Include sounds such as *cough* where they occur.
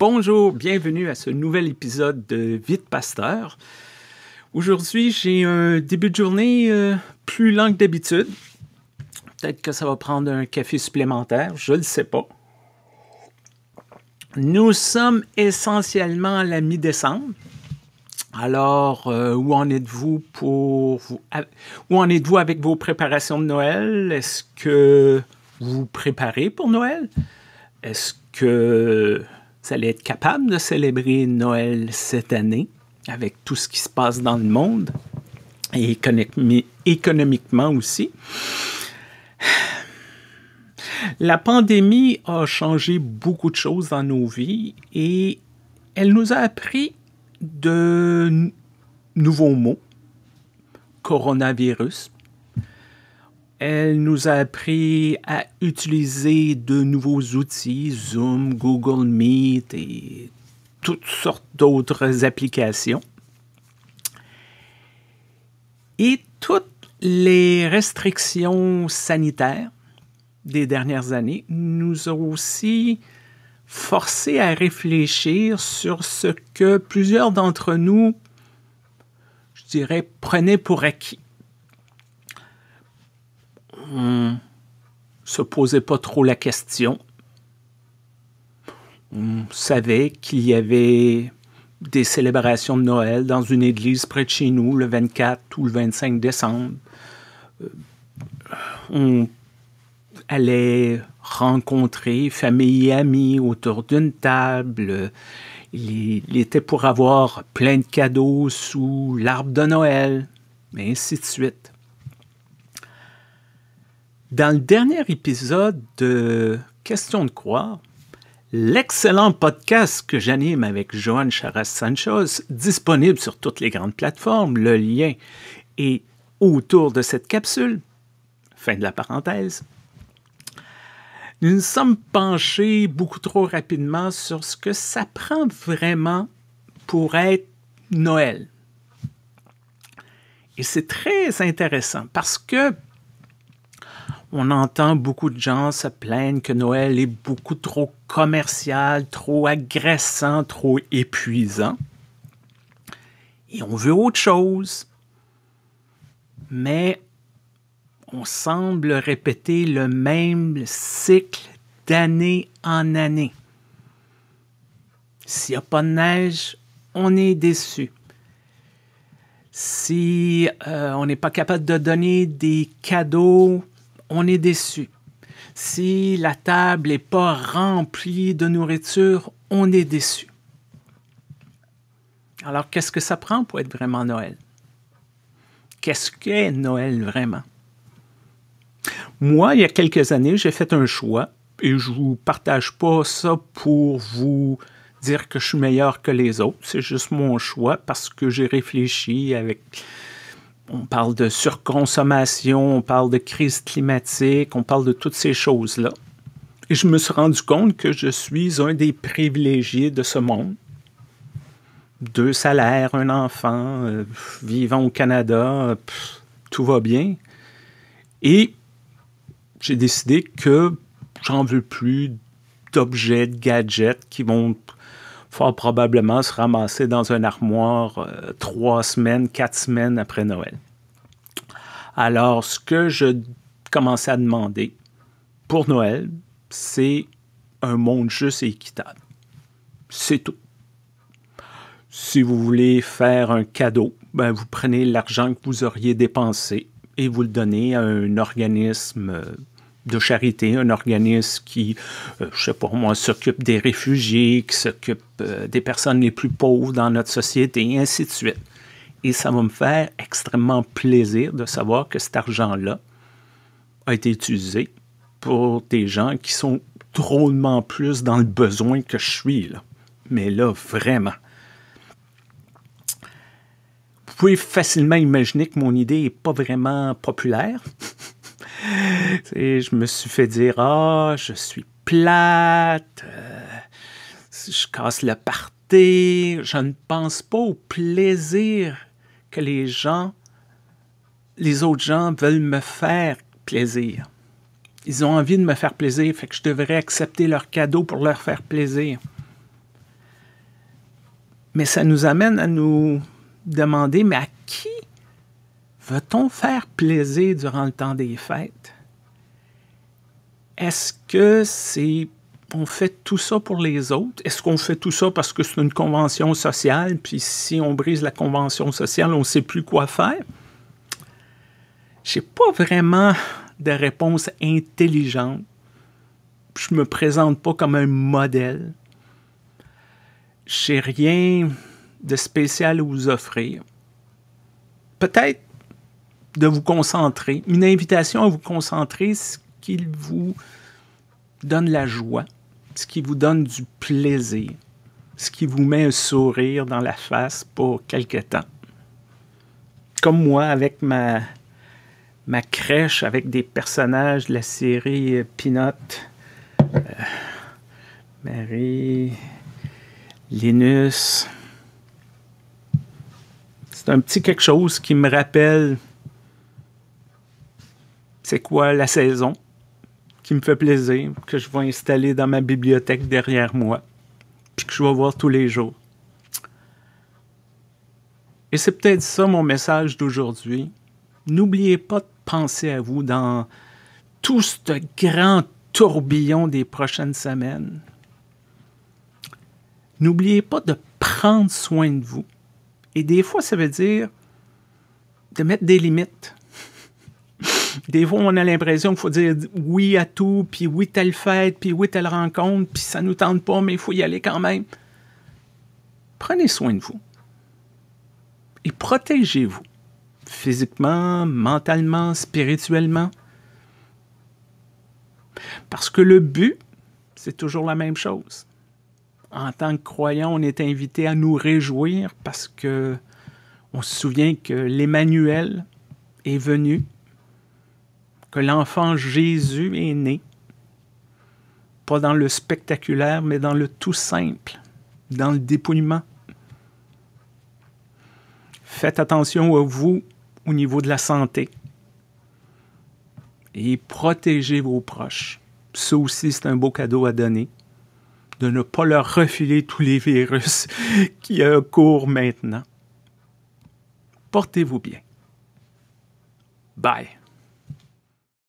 Bonjour, bienvenue à ce nouvel épisode de Vite Pasteur. Aujourd'hui, j'ai un début de journée euh, plus lent que d'habitude. Peut-être que ça va prendre un café supplémentaire, je ne le sais pas. Nous sommes essentiellement à la mi-décembre. Alors, euh, où en êtes-vous pour où en êtes-vous avec vos préparations de Noël Est-ce que vous vous préparez pour Noël Est-ce que elle allait être capable de célébrer Noël cette année avec tout ce qui se passe dans le monde et économiquement aussi. La pandémie a changé beaucoup de choses dans nos vies et elle nous a appris de nouveaux mots. Coronavirus, elle nous a appris à utiliser de nouveaux outils, Zoom, Google Meet et toutes sortes d'autres applications. Et toutes les restrictions sanitaires des dernières années nous ont aussi forcé à réfléchir sur ce que plusieurs d'entre nous, je dirais, prenaient pour acquis ne hmm. se posait pas trop la question. On hmm. savait qu'il y avait des célébrations de Noël dans une église près de chez nous le 24 ou le 25 décembre. Euh, on allait rencontrer famille et amis autour d'une table. Il, il était pour avoir plein de cadeaux sous l'arbre de Noël, et ainsi de suite. Dans le dernier épisode de Question de croire, l'excellent podcast que j'anime avec Joanne Charas-Sanchez, disponible sur toutes les grandes plateformes, le lien est autour de cette capsule. Fin de la parenthèse. Nous nous sommes penchés beaucoup trop rapidement sur ce que ça prend vraiment pour être Noël. Et c'est très intéressant parce que on entend beaucoup de gens se plaindre que Noël est beaucoup trop commercial, trop agressant, trop épuisant. Et on veut autre chose. Mais on semble répéter le même cycle d'année en année. S'il n'y a pas de neige, on est déçu. Si euh, on n'est pas capable de donner des cadeaux on est déçu. Si la table n'est pas remplie de nourriture, on est déçu. Alors, qu'est-ce que ça prend pour être vraiment Noël? Qu'est-ce qu'est Noël vraiment? Moi, il y a quelques années, j'ai fait un choix et je ne vous partage pas ça pour vous dire que je suis meilleur que les autres. C'est juste mon choix parce que j'ai réfléchi avec on parle de surconsommation, on parle de crise climatique, on parle de toutes ces choses-là. Et je me suis rendu compte que je suis un des privilégiés de ce monde. Deux salaires, un enfant, euh, vivant au Canada, tout va bien. Et j'ai décidé que j'en veux plus d'objets, de gadgets qui vont va probablement se ramasser dans un armoire euh, trois semaines, quatre semaines après Noël. Alors, ce que je commençais à demander pour Noël, c'est un monde juste et équitable. C'est tout. Si vous voulez faire un cadeau, ben vous prenez l'argent que vous auriez dépensé et vous le donnez à un organisme. Euh, de charité, un organisme qui, pour euh, je sais pas moi, s'occupe des réfugiés, qui s'occupe euh, des personnes les plus pauvres dans notre société, et ainsi de suite. Et ça va me faire extrêmement plaisir de savoir que cet argent-là a été utilisé pour des gens qui sont drôlement plus dans le besoin que je suis. Là. Mais là, vraiment. Vous pouvez facilement imaginer que mon idée n'est pas vraiment populaire. *laughs* je me suis fait dire Ah, je suis plate, euh, je casse le party, je ne pense pas au plaisir que les gens, les autres gens veulent me faire plaisir. Ils ont envie de me faire plaisir, fait que je devrais accepter leur cadeau pour leur faire plaisir. Mais ça nous amène à nous demander, mais à qui veut-on faire plaisir durant le temps des fêtes? Est-ce que c'est on fait tout ça pour les autres? Est-ce qu'on fait tout ça parce que c'est une convention sociale, puis si on brise la convention sociale, on ne sait plus quoi faire? Je pas vraiment de réponse intelligente. Je me présente pas comme un modèle. Je n'ai rien de spécial à vous offrir. Peut-être de vous concentrer. Une invitation à vous concentrer qui vous donne la joie, ce qui vous donne du plaisir, ce qui vous met un sourire dans la face pour quelque temps. Comme moi, avec ma, ma crèche, avec des personnages de la série Peanut, euh, Marie, Linus. C'est un petit quelque chose qui me rappelle c'est quoi la saison, qui me fait plaisir, que je vais installer dans ma bibliothèque derrière moi, puis que je vais voir tous les jours. Et c'est peut-être ça mon message d'aujourd'hui. N'oubliez pas de penser à vous dans tout ce grand tourbillon des prochaines semaines. N'oubliez pas de prendre soin de vous. Et des fois, ça veut dire de mettre des limites. Des fois, on a l'impression qu'il faut dire oui à tout, puis oui telle fête, puis oui telle rencontre, puis ça nous tente pas, mais il faut y aller quand même. Prenez soin de vous et protégez-vous physiquement, mentalement, spirituellement. Parce que le but, c'est toujours la même chose. En tant que croyant, on est invité à nous réjouir parce que on se souvient que l'Emmanuel est venu que l'enfant Jésus est né, pas dans le spectaculaire, mais dans le tout simple, dans le dépouillement. Faites attention à vous au niveau de la santé et protégez vos proches. Ça aussi, c'est un beau cadeau à donner, de ne pas leur refiler tous les virus *laughs* qui euh, courent maintenant. Portez-vous bien. Bye.